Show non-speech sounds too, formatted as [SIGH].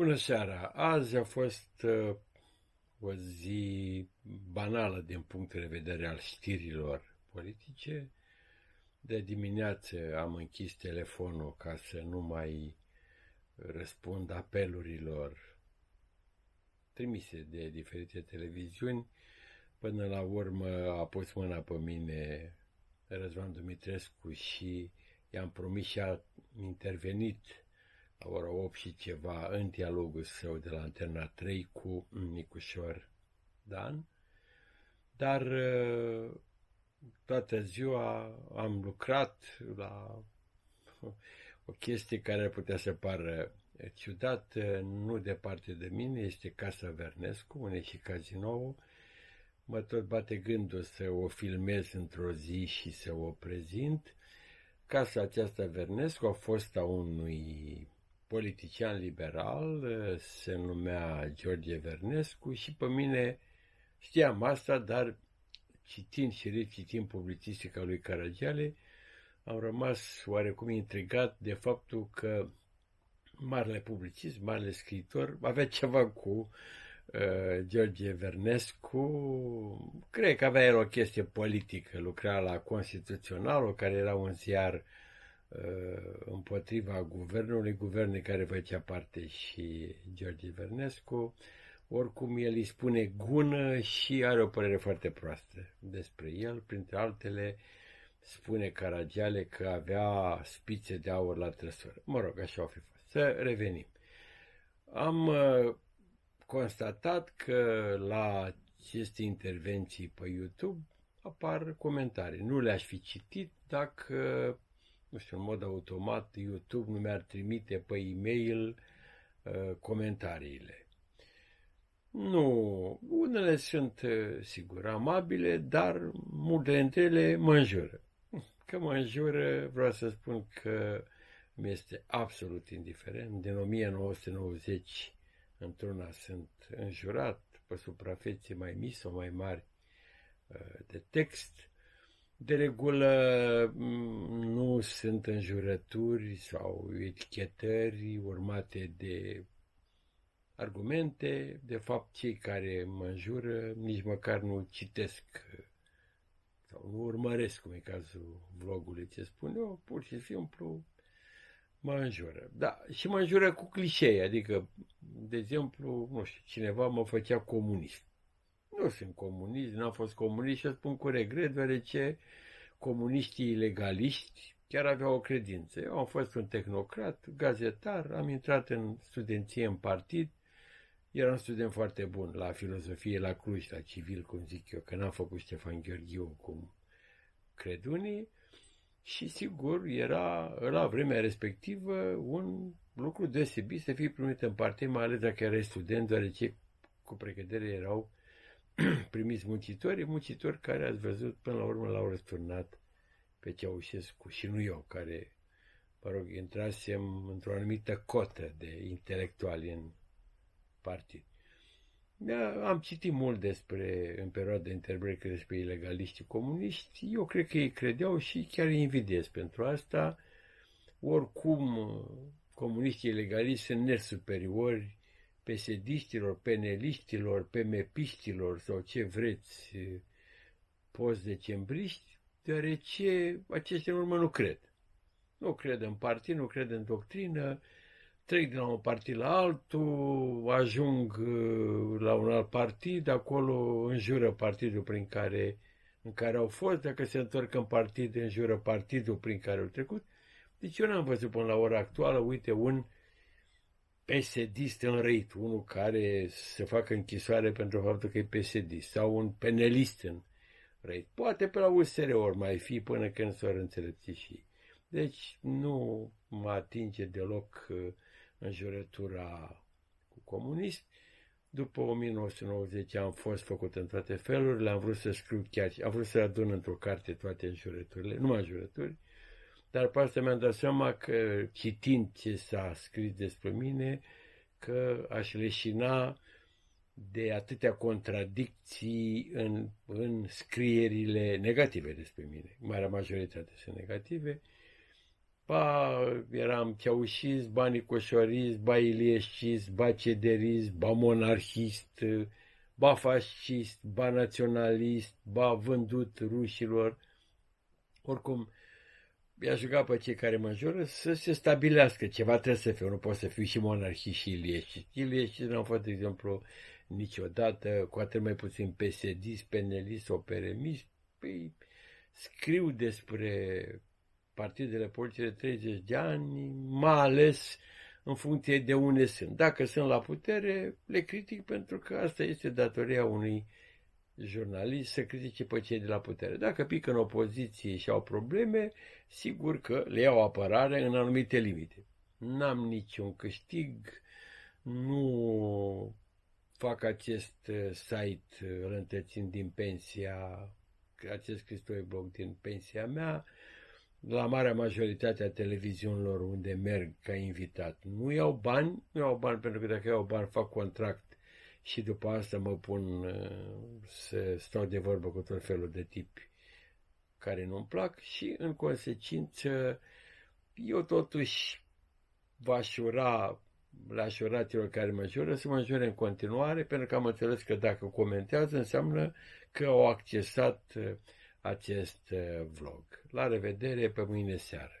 Bună seara! Azi a fost uh, o zi banală din punct de vedere al știrilor politice. De dimineață am închis telefonul ca să nu mai răspund apelurilor trimise de diferite televiziuni. Până la urmă a pus mâna pe mine Răzvan Dumitrescu și i-am promis și a intervenit ora 8 și ceva, în dialogul său de la Antena 3 cu Nicușor Dan, dar uh, toată ziua am lucrat la o chestie care putea să pară ciudat, nu departe de mine, este Casa Vernescu, unde și cazinou. Mă tot bate gândul să o filmez într-o zi și să o prezint. Casa aceasta Vernescu a fost a unui politician liberal, eh, se numea George Vernescu și pe mine știam asta, dar citind și recitind publicistica lui Caragiale, am rămas oarecum intrigat de faptul că marele publicist, marele scriitor, avea ceva cu uh, George Vernescu, cred că avea el o chestie politică, lucra la Constituționalul, care era un ziar uh, Uh, împotriva guvernului, guverne care făcea parte și George Vernescu. Oricum, el îi spune gună și are o părere foarte proastă despre el. Printre altele, spune Caragiale că avea spițe de aur la trăsură. Mă rog, așa au fi fost. Să revenim. Am uh, constatat că la aceste intervenții pe YouTube apar comentarii. Nu le-aș fi citit dacă nu știu, în mod automat, YouTube nu mi-ar trimite pe e-mail uh, comentariile. Nu, unele sunt, uh, sigur, amabile, dar multe dintre ele mă înjură. Că mă înjură, vreau să spun că mi este absolut indiferent. Din 1990, într-una sunt înjurat pe suprafețe mai mici sau mai mari uh, de text. De regulă sunt înjurături sau etichetări urmate de argumente. De fapt, cei care mă înjură nici măcar nu citesc sau nu urmăresc, cum e cazul vlogului ce spun eu, pur și simplu mă înjură. Da, și mă înjură cu clișee, adică, de exemplu, nu știu, cineva mă făcea comunist. Nu sunt comunist, n-am fost comunist și o spun cu regret, deoarece comuniștii legaliști chiar avea o credință. Eu am fost un tehnocrat, gazetar, am intrat în studenție în partid, eram student foarte bun la filozofie, la Cluj, la civil, cum zic eu, că n-am făcut Ștefan Gheorghiu cum cred unii, și sigur era la vremea respectivă un lucru deosebit să fii primit în parte, mai ales dacă erai student, deoarece cu precădere erau [CLEARS THROAT] primiți muncitori, muncitori care ați văzut până la urmă l-au răsturnat pe Ceaușescu și nu eu, care, mă rog, intrasem într-o anumită cotă de intelectuali în partid. Da, am citit mult despre, în perioada interbrecă, despre ilegaliștii comuniști. Eu cred că ei credeau și chiar îi invidiez pentru asta. Oricum, comuniștii ilegaliști sunt nesuperiori pesediștilor, peneliștilor, pemepiștilor sau ce vreți, post decembriști, deoarece aceștia în urmă nu cred. Nu cred în partid, nu cred în doctrină, trec de la un partid la altul, ajung uh, la un alt partid, acolo înjură partidul prin care, în care au fost, dacă se întorc în partid, înjură partidul prin care au trecut. Deci eu n-am văzut până la ora actuală, uite, un psd în rate, unul care se facă închisoare pentru faptul că e PSD, sau un penelist în răit. Poate pe la USR ori mai fi până când s o înțelepți și Deci nu mă atinge deloc uh, în jurătura cu comunist. După 1990 am fost făcut în toate felurile, am vrut să scriu chiar, am vrut să adun într-o carte toate înjurăturile, numai înjurături, dar pe asta mi-am dat seama că citind ce s-a scris despre mine, că aș leșina de atâtea contradicții în, în scrierile negative despre mine. Marea majoritate sunt negative. Ba eram ceaușist, ba nicoșorist, ba ilieșist, ba cederist, ba monarhist, ba fascist, ba naționalist, ba vândut rușilor. Oricum, i a jucat pe cei care majoră să se stabilească. Ceva trebuie să fie. Nu pot să fiu și monarhist și ilieșist. Ilieșist n-am fost, de exemplu, niciodată, cu atât mai puțin PSD, penelist, operemist, păi, scriu despre partidele politice de 30 de ani, mai ales în funcție de unde sunt. Dacă sunt la putere, le critic pentru că asta este datoria unui jurnalist să critique pe cei de la putere. Dacă pică în opoziție și au probleme, sigur că le iau apărare în anumite limite. N-am niciun câștig, nu fac acest uh, site uh, întrețin din pensia, acest Cristoi Blog din pensia mea, la marea majoritate a televiziunilor unde merg ca invitat. Nu iau bani, nu iau bani pentru că dacă iau bani fac contract și după asta mă pun uh, să stau de vorbă cu tot felul de tipi care nu-mi plac și în consecință eu totuși v-aș ura la lașuraților care mă jură să mă jure în continuare, pentru că am înțeles că dacă comentează înseamnă că au accesat uh, acest uh, vlog. La revedere pe mâine seară!